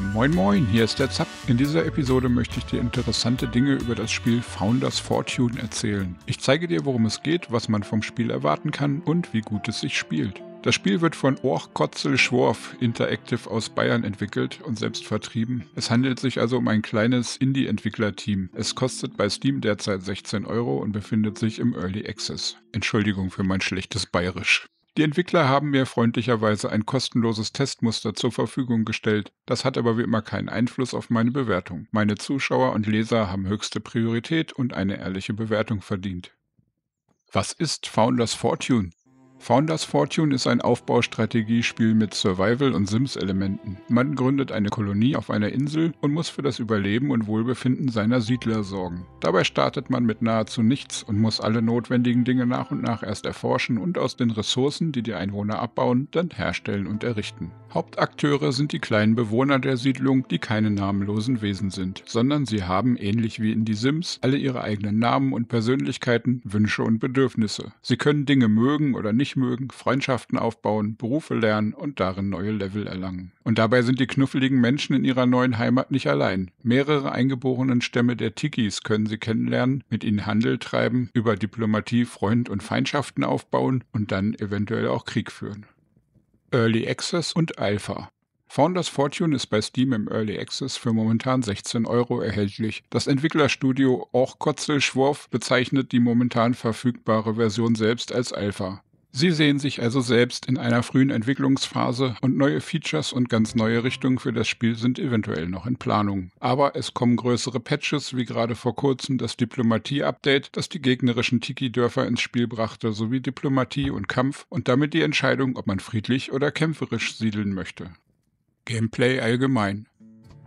Moin Moin, hier ist der Zapp. In dieser Episode möchte ich dir interessante Dinge über das Spiel Founders Fortune erzählen. Ich zeige dir, worum es geht, was man vom Spiel erwarten kann und wie gut es sich spielt. Das Spiel wird von Orch Kotzel Schworf Interactive aus Bayern entwickelt und selbst vertrieben. Es handelt sich also um ein kleines Indie-Entwicklerteam. Es kostet bei Steam derzeit 16 Euro und befindet sich im Early Access. Entschuldigung für mein schlechtes Bayerisch. Die Entwickler haben mir freundlicherweise ein kostenloses Testmuster zur Verfügung gestellt. Das hat aber wie immer keinen Einfluss auf meine Bewertung. Meine Zuschauer und Leser haben höchste Priorität und eine ehrliche Bewertung verdient. Was ist Founders Fortune? Founders Fortune ist ein Aufbaustrategiespiel mit Survival- und Sims-Elementen. Man gründet eine Kolonie auf einer Insel und muss für das Überleben und Wohlbefinden seiner Siedler sorgen. Dabei startet man mit nahezu nichts und muss alle notwendigen Dinge nach und nach erst erforschen und aus den Ressourcen, die die Einwohner abbauen, dann herstellen und errichten. Hauptakteure sind die kleinen Bewohner der Siedlung, die keine namenlosen Wesen sind, sondern sie haben, ähnlich wie in die Sims, alle ihre eigenen Namen und Persönlichkeiten, Wünsche und Bedürfnisse. Sie können Dinge mögen oder nicht sich mögen, Freundschaften aufbauen, Berufe lernen und darin neue Level erlangen. Und dabei sind die knuffeligen Menschen in ihrer neuen Heimat nicht allein. Mehrere eingeborenen Stämme der Tikis können sie kennenlernen, mit ihnen Handel treiben, über Diplomatie Freund und Feindschaften aufbauen und dann eventuell auch Krieg führen. Early Access und Alpha. Founders Fortune ist bei Steam im Early Access für momentan 16 Euro erhältlich. Das Entwicklerstudio Orchkotzel Schworf bezeichnet die momentan verfügbare Version selbst als Alpha. Sie sehen sich also selbst in einer frühen Entwicklungsphase und neue Features und ganz neue Richtungen für das Spiel sind eventuell noch in Planung. Aber es kommen größere Patches, wie gerade vor kurzem das Diplomatie-Update, das die gegnerischen Tiki-Dörfer ins Spiel brachte, sowie Diplomatie und Kampf und damit die Entscheidung, ob man friedlich oder kämpferisch siedeln möchte. Gameplay allgemein.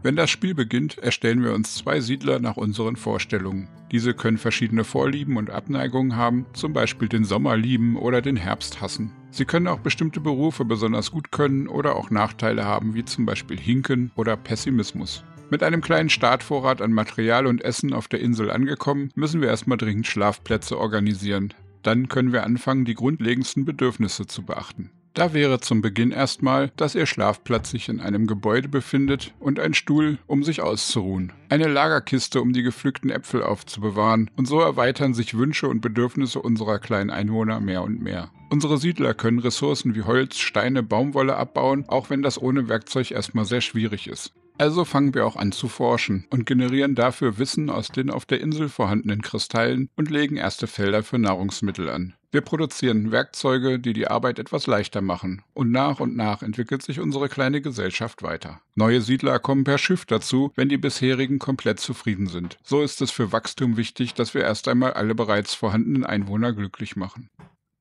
Wenn das Spiel beginnt, erstellen wir uns zwei Siedler nach unseren Vorstellungen. Diese können verschiedene Vorlieben und Abneigungen haben, zum Beispiel den Sommer lieben oder den Herbst hassen. Sie können auch bestimmte Berufe besonders gut können oder auch Nachteile haben, wie zum Beispiel Hinken oder Pessimismus. Mit einem kleinen Startvorrat an Material und Essen auf der Insel angekommen, müssen wir erstmal dringend Schlafplätze organisieren. Dann können wir anfangen, die grundlegendsten Bedürfnisse zu beachten. Da wäre zum Beginn erstmal, dass Ihr Schlafplatz sich in einem Gebäude befindet und ein Stuhl, um sich auszuruhen. Eine Lagerkiste, um die gepflückten Äpfel aufzubewahren. Und so erweitern sich Wünsche und Bedürfnisse unserer kleinen Einwohner mehr und mehr. Unsere Siedler können Ressourcen wie Holz, Steine, Baumwolle abbauen, auch wenn das ohne Werkzeug erstmal sehr schwierig ist. Also fangen wir auch an zu forschen und generieren dafür Wissen aus den auf der Insel vorhandenen Kristallen und legen erste Felder für Nahrungsmittel an. Wir produzieren Werkzeuge, die die Arbeit etwas leichter machen. Und nach und nach entwickelt sich unsere kleine Gesellschaft weiter. Neue Siedler kommen per Schiff dazu, wenn die bisherigen komplett zufrieden sind. So ist es für Wachstum wichtig, dass wir erst einmal alle bereits vorhandenen Einwohner glücklich machen.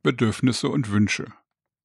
Bedürfnisse und Wünsche.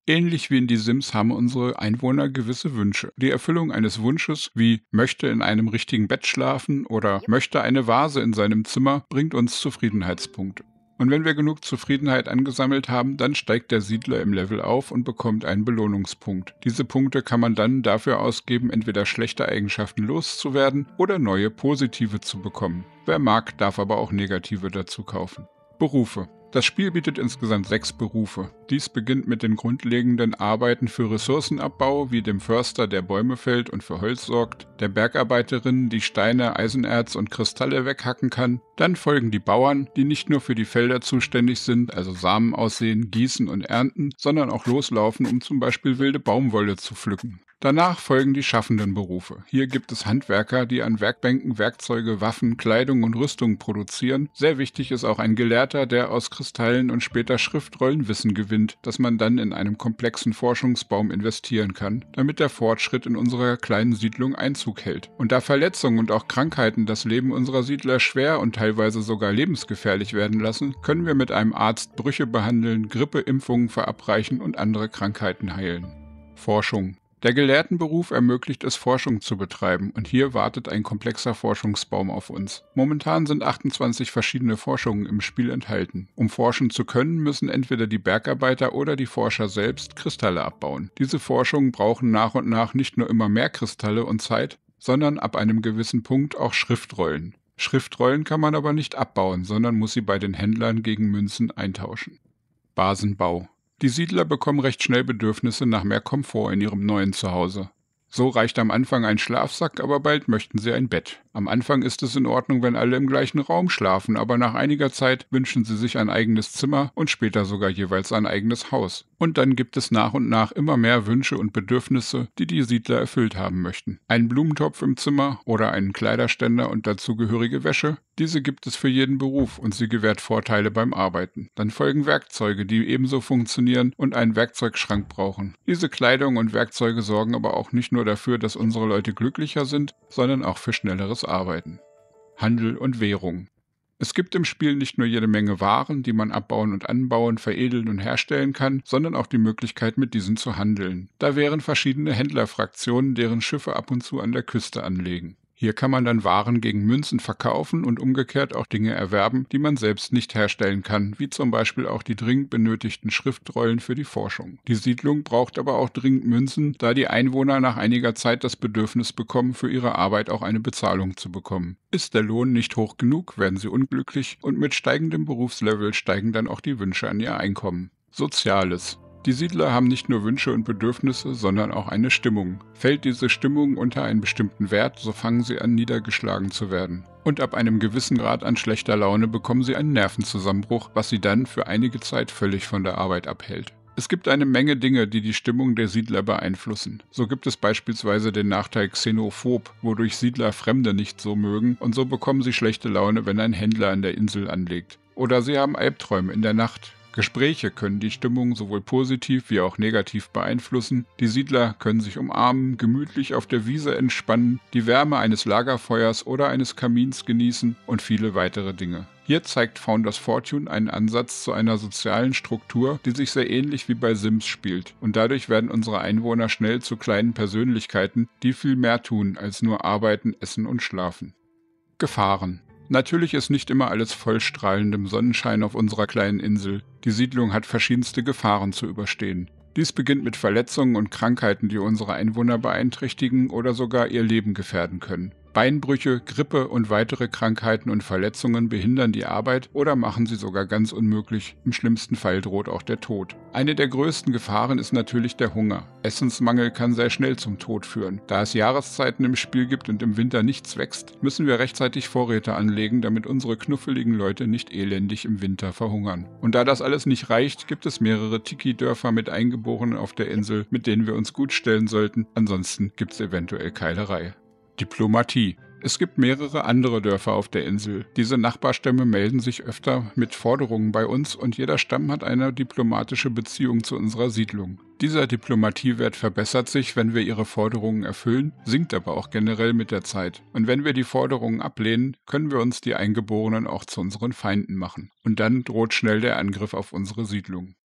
Ähnlich wie in die Sims haben unsere Einwohner gewisse Wünsche. Die Erfüllung eines Wunsches wie möchte in einem richtigen Bett schlafen oder möchte eine Vase in seinem Zimmer bringt uns Zufriedenheitspunkte. Und wenn wir genug Zufriedenheit angesammelt haben, dann steigt der Siedler im Level auf und bekommt einen Belohnungspunkt. Diese Punkte kann man dann dafür ausgeben, entweder schlechte Eigenschaften loszuwerden oder neue positive zu bekommen. Wer mag, darf aber auch negative dazu kaufen. Berufe. Das Spiel bietet insgesamt sechs Berufe. Dies beginnt mit den grundlegenden Arbeiten für Ressourcenabbau, wie dem Förster, der Bäume fällt und für Holz sorgt, der Bergarbeiterin, die Steine, Eisenerz und Kristalle weghacken kann. Dann folgen die Bauern, die nicht nur für die Felder zuständig sind, also Samen aussehen, gießen und ernten, sondern auch loslaufen, um zum Beispiel wilde Baumwolle zu pflücken. Danach folgen die schaffenden Berufe. Hier gibt es Handwerker, die an Werkbänken Werkzeuge, Waffen, Kleidung und Rüstung produzieren. Sehr wichtig ist auch ein Gelehrter, der aus Kristallen und später Schriftrollen Wissen gewinnt, das man dann in einem komplexen Forschungsbaum investieren kann, damit der Fortschritt in unserer kleinen Siedlung Einzug hält. Und da Verletzungen und auch Krankheiten das Leben unserer Siedler schwer und teilweise sogar lebensgefährlich werden lassen, können wir mit einem Arzt Brüche behandeln, Grippeimpfungen verabreichen und andere Krankheiten heilen. Forschung. Der Gelehrtenberuf ermöglicht es, Forschung zu betreiben, und hier wartet ein komplexer Forschungsbaum auf uns. Momentan sind 28 verschiedene Forschungen im Spiel enthalten. Um forschen zu können, müssen entweder die Bergarbeiter oder die Forscher selbst Kristalle abbauen. Diese Forschungen brauchen nach und nach nicht nur immer mehr Kristalle und Zeit, sondern ab einem gewissen Punkt auch Schriftrollen. Schriftrollen kann man aber nicht abbauen, sondern muss sie bei den Händlern gegen Münzen eintauschen. Basenbau die Siedler bekommen recht schnell Bedürfnisse nach mehr Komfort in ihrem neuen Zuhause. So reicht am Anfang ein Schlafsack, aber bald möchten sie ein Bett. Am Anfang ist es in Ordnung, wenn alle im gleichen Raum schlafen, aber nach einiger Zeit wünschen sie sich ein eigenes Zimmer und später sogar jeweils ein eigenes Haus. Und dann gibt es nach und nach immer mehr Wünsche und Bedürfnisse, die die Siedler erfüllt haben möchten. Ein Blumentopf im Zimmer oder einen Kleiderständer und dazugehörige Wäsche, diese gibt es für jeden Beruf und sie gewährt Vorteile beim Arbeiten. Dann folgen Werkzeuge, die ebenso funktionieren und einen Werkzeugschrank brauchen. Diese Kleidung und Werkzeuge sorgen aber auch nicht nur dafür, dass unsere Leute glücklicher sind, sondern auch für schnelleres arbeiten. Handel und Währung. Es gibt im Spiel nicht nur jede Menge Waren, die man abbauen und anbauen, veredeln und herstellen kann, sondern auch die Möglichkeit, mit diesen zu handeln. Da wären verschiedene Händlerfraktionen, deren Schiffe ab und zu an der Küste anlegen. Hier kann man dann Waren gegen Münzen verkaufen und umgekehrt auch Dinge erwerben, die man selbst nicht herstellen kann, wie zum Beispiel auch die dringend benötigten Schriftrollen für die Forschung. Die Siedlung braucht aber auch dringend Münzen, da die Einwohner nach einiger Zeit das Bedürfnis bekommen, für ihre Arbeit auch eine Bezahlung zu bekommen. Ist der Lohn nicht hoch genug, werden sie unglücklich und mit steigendem Berufslevel steigen dann auch die Wünsche an ihr Einkommen. Soziales die Siedler haben nicht nur Wünsche und Bedürfnisse, sondern auch eine Stimmung. Fällt diese Stimmung unter einen bestimmten Wert, so fangen sie an, niedergeschlagen zu werden. Und ab einem gewissen Grad an schlechter Laune bekommen sie einen Nervenzusammenbruch, was sie dann für einige Zeit völlig von der Arbeit abhält. Es gibt eine Menge Dinge, die die Stimmung der Siedler beeinflussen. So gibt es beispielsweise den Nachteil xenophob, wodurch Siedler Fremde nicht so mögen und so bekommen sie schlechte Laune, wenn ein Händler an der Insel anlegt. Oder sie haben Albträume in der Nacht, Gespräche können die Stimmung sowohl positiv wie auch negativ beeinflussen. Die Siedler können sich umarmen, gemütlich auf der Wiese entspannen, die Wärme eines Lagerfeuers oder eines Kamins genießen und viele weitere Dinge. Hier zeigt Founders Fortune einen Ansatz zu einer sozialen Struktur, die sich sehr ähnlich wie bei Sims spielt. Und dadurch werden unsere Einwohner schnell zu kleinen Persönlichkeiten, die viel mehr tun als nur arbeiten, essen und schlafen. Gefahren. Natürlich ist nicht immer alles voll strahlendem Sonnenschein auf unserer kleinen Insel. Die Siedlung hat verschiedenste Gefahren zu überstehen. Dies beginnt mit Verletzungen und Krankheiten, die unsere Einwohner beeinträchtigen oder sogar ihr Leben gefährden können. Beinbrüche, Grippe und weitere Krankheiten und Verletzungen behindern die Arbeit oder machen sie sogar ganz unmöglich. Im schlimmsten Fall droht auch der Tod. Eine der größten Gefahren ist natürlich der Hunger. Essensmangel kann sehr schnell zum Tod führen. Da es Jahreszeiten im Spiel gibt und im Winter nichts wächst, müssen wir rechtzeitig Vorräte anlegen, damit unsere knuffeligen Leute nicht elendig im Winter verhungern. Und da das alles nicht reicht, gibt es mehrere Tiki-Dörfer mit Eingeborenen auf der Insel, mit denen wir uns gut stellen sollten. Ansonsten gibt es eventuell Keilerei. Diplomatie. Es gibt mehrere andere Dörfer auf der Insel. Diese Nachbarstämme melden sich öfter mit Forderungen bei uns und jeder Stamm hat eine diplomatische Beziehung zu unserer Siedlung. Dieser Diplomatiewert verbessert sich, wenn wir ihre Forderungen erfüllen, sinkt aber auch generell mit der Zeit. Und wenn wir die Forderungen ablehnen, können wir uns die Eingeborenen auch zu unseren Feinden machen. Und dann droht schnell der Angriff auf unsere Siedlung.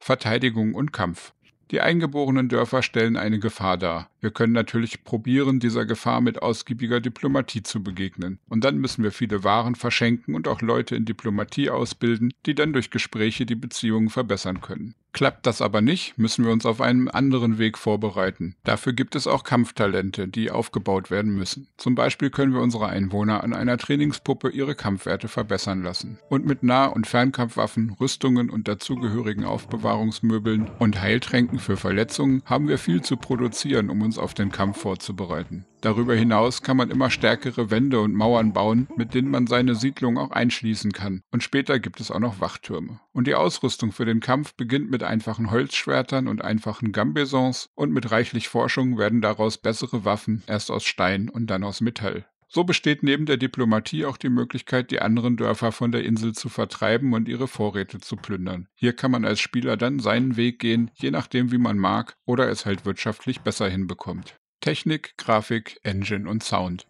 Verteidigung und Kampf. Die eingeborenen Dörfer stellen eine Gefahr dar. Wir können natürlich probieren, dieser Gefahr mit ausgiebiger Diplomatie zu begegnen. Und dann müssen wir viele Waren verschenken und auch Leute in Diplomatie ausbilden, die dann durch Gespräche die Beziehungen verbessern können. Klappt das aber nicht, müssen wir uns auf einen anderen Weg vorbereiten. Dafür gibt es auch Kampftalente, die aufgebaut werden müssen. Zum Beispiel können wir unsere Einwohner an einer Trainingspuppe ihre Kampfwerte verbessern lassen und mit Nah- und Fernkampfwaffen, Rüstungen und dazugehörigen Aufbewahrungsmöbeln und Heiltränken für Verletzungen haben wir viel zu produzieren, um uns auf den Kampf vorzubereiten. Darüber hinaus kann man immer stärkere Wände und Mauern bauen, mit denen man seine Siedlung auch einschließen kann. Und später gibt es auch noch Wachtürme. Und die Ausrüstung für den Kampf beginnt mit einfachen Holzschwertern und einfachen Gambesons und mit reichlich Forschung werden daraus bessere Waffen, erst aus Stein und dann aus Metall. So besteht neben der Diplomatie auch die Möglichkeit, die anderen Dörfer von der Insel zu vertreiben und ihre Vorräte zu plündern. Hier kann man als Spieler dann seinen Weg gehen, je nachdem wie man mag oder es halt wirtschaftlich besser hinbekommt. Technik, Grafik, Engine und Sound.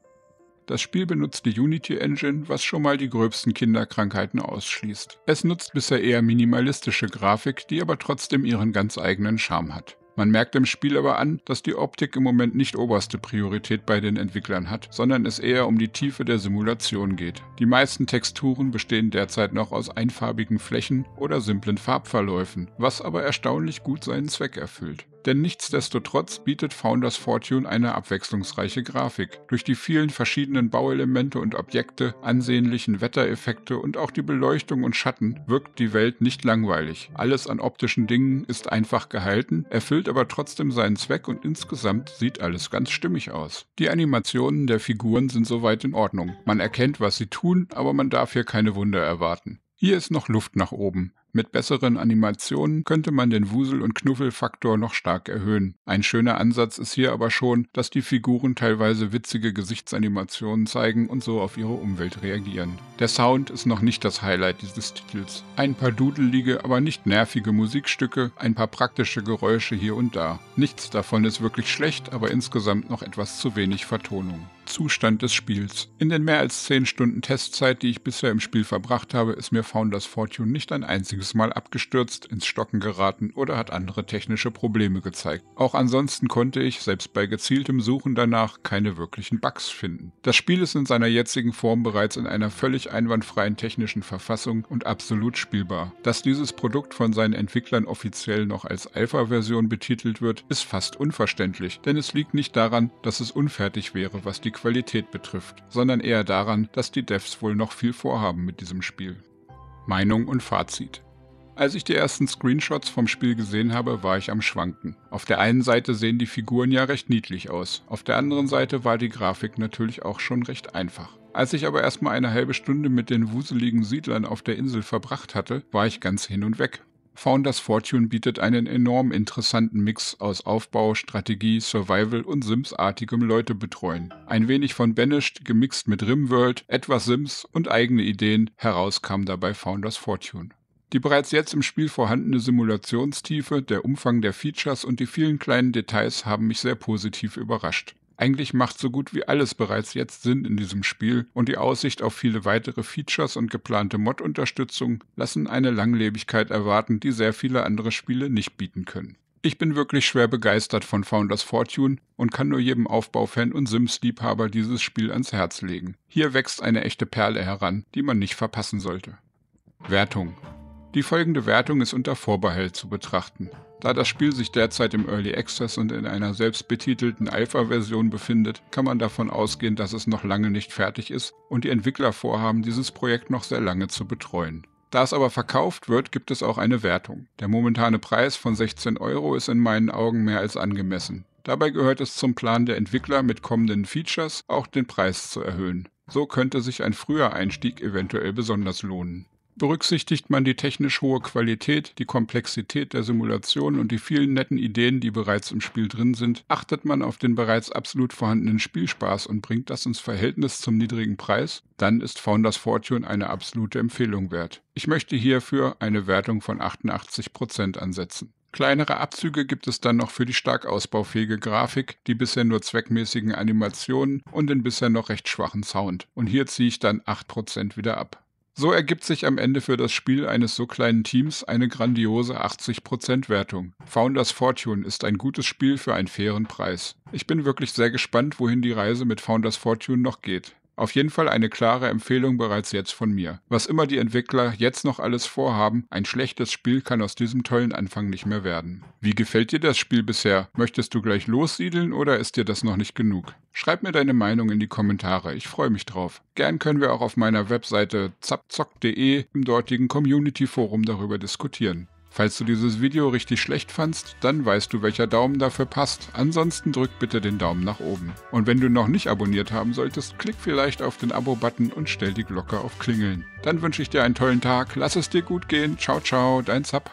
Das Spiel benutzt die Unity Engine, was schon mal die gröbsten Kinderkrankheiten ausschließt. Es nutzt bisher eher minimalistische Grafik, die aber trotzdem ihren ganz eigenen Charme hat. Man merkt im Spiel aber an, dass die Optik im Moment nicht oberste Priorität bei den Entwicklern hat, sondern es eher um die Tiefe der Simulation geht. Die meisten Texturen bestehen derzeit noch aus einfarbigen Flächen oder simplen Farbverläufen, was aber erstaunlich gut seinen Zweck erfüllt. Denn nichtsdestotrotz bietet Founders Fortune eine abwechslungsreiche Grafik. Durch die vielen verschiedenen Bauelemente und Objekte, ansehnlichen Wettereffekte und auch die Beleuchtung und Schatten wirkt die Welt nicht langweilig. Alles an optischen Dingen ist einfach gehalten, erfüllt aber trotzdem seinen Zweck und insgesamt sieht alles ganz stimmig aus. Die Animationen der Figuren sind soweit in Ordnung. Man erkennt, was sie tun, aber man darf hier keine Wunder erwarten. Hier ist noch Luft nach oben. Mit besseren Animationen könnte man den Wusel- und Knuffelfaktor noch stark erhöhen. Ein schöner Ansatz ist hier aber schon, dass die Figuren teilweise witzige Gesichtsanimationen zeigen und so auf ihre Umwelt reagieren. Der Sound ist noch nicht das Highlight dieses Titels. Ein paar dudelige, aber nicht nervige Musikstücke, ein paar praktische Geräusche hier und da. Nichts davon ist wirklich schlecht, aber insgesamt noch etwas zu wenig Vertonung. Zustand des Spiels. In den mehr als 10 Stunden Testzeit, die ich bisher im Spiel verbracht habe, ist mir Founders Fortune nicht ein einziges Mal abgestürzt, ins Stocken geraten oder hat andere technische Probleme gezeigt. Auch ansonsten konnte ich, selbst bei gezieltem Suchen danach, keine wirklichen Bugs finden. Das Spiel ist in seiner jetzigen Form bereits in einer völlig einwandfreien technischen Verfassung und absolut spielbar. Dass dieses Produkt von seinen Entwicklern offiziell noch als Alpha-Version betitelt wird, ist fast unverständlich, denn es liegt nicht daran, dass es unfertig wäre, was die Qualität betrifft, sondern eher daran, dass die Devs wohl noch viel vorhaben mit diesem Spiel. Meinung und Fazit. Als ich die ersten Screenshots vom Spiel gesehen habe, war ich am Schwanken. Auf der einen Seite sehen die Figuren ja recht niedlich aus, auf der anderen Seite war die Grafik natürlich auch schon recht einfach. Als ich aber erstmal eine halbe Stunde mit den wuseligen Siedlern auf der Insel verbracht hatte, war ich ganz hin und weg. Founders Fortune bietet einen enorm interessanten Mix aus Aufbau, Strategie, Survival und Sims-artigem Leutebetreuen. Ein wenig von Banished gemixt mit Rimworld, etwas Sims und eigene Ideen herauskam dabei Founders Fortune. Die bereits jetzt im Spiel vorhandene Simulationstiefe, der Umfang der Features und die vielen kleinen Details haben mich sehr positiv überrascht. Eigentlich macht so gut wie alles bereits jetzt Sinn in diesem Spiel und die Aussicht auf viele weitere Features und geplante Mod-Unterstützung lassen eine Langlebigkeit erwarten, die sehr viele andere Spiele nicht bieten können. Ich bin wirklich schwer begeistert von Founders Fortune und kann nur jedem Aufbaufan und Sims-Liebhaber dieses Spiel ans Herz legen. Hier wächst eine echte Perle heran, die man nicht verpassen sollte. Wertung die folgende Wertung ist unter Vorbehalt zu betrachten. Da das Spiel sich derzeit im Early Access und in einer selbstbetitelten Alpha-Version befindet, kann man davon ausgehen, dass es noch lange nicht fertig ist und die Entwickler vorhaben, dieses Projekt noch sehr lange zu betreuen. Da es aber verkauft wird, gibt es auch eine Wertung. Der momentane Preis von 16 Euro ist in meinen Augen mehr als angemessen. Dabei gehört es zum Plan der Entwickler, mit kommenden Features auch den Preis zu erhöhen. So könnte sich ein früher Einstieg eventuell besonders lohnen. Berücksichtigt man die technisch hohe Qualität, die Komplexität der Simulation und die vielen netten Ideen, die bereits im Spiel drin sind, achtet man auf den bereits absolut vorhandenen Spielspaß und bringt das ins Verhältnis zum niedrigen Preis, dann ist Founders Fortune eine absolute Empfehlung wert. Ich möchte hierfür eine Wertung von 88 ansetzen. Kleinere Abzüge gibt es dann noch für die stark ausbaufähige Grafik, die bisher nur zweckmäßigen Animationen und den bisher noch recht schwachen Sound. Und hier ziehe ich dann 8% wieder ab. So ergibt sich am Ende für das Spiel eines so kleinen Teams eine grandiose 80%-Wertung. Founders Fortune ist ein gutes Spiel für einen fairen Preis. Ich bin wirklich sehr gespannt, wohin die Reise mit Founders Fortune noch geht. Auf jeden Fall eine klare Empfehlung bereits jetzt von mir. Was immer die Entwickler jetzt noch alles vorhaben, ein schlechtes Spiel kann aus diesem tollen Anfang nicht mehr werden. Wie gefällt dir das Spiel bisher? Möchtest du gleich lossiedeln oder ist dir das noch nicht genug? Schreib mir deine Meinung in die Kommentare, ich freue mich drauf. Gern können wir auch auf meiner Webseite zapzock.de im dortigen Community-Forum darüber diskutieren. Falls du dieses Video richtig schlecht fandst, dann weißt du, welcher Daumen dafür passt. Ansonsten drück bitte den Daumen nach oben. Und wenn du noch nicht abonniert haben solltest, klick vielleicht auf den Abo-Button und stell die Glocke auf Klingeln. Dann wünsche ich dir einen tollen Tag, lass es dir gut gehen, ciao ciao, dein Sub.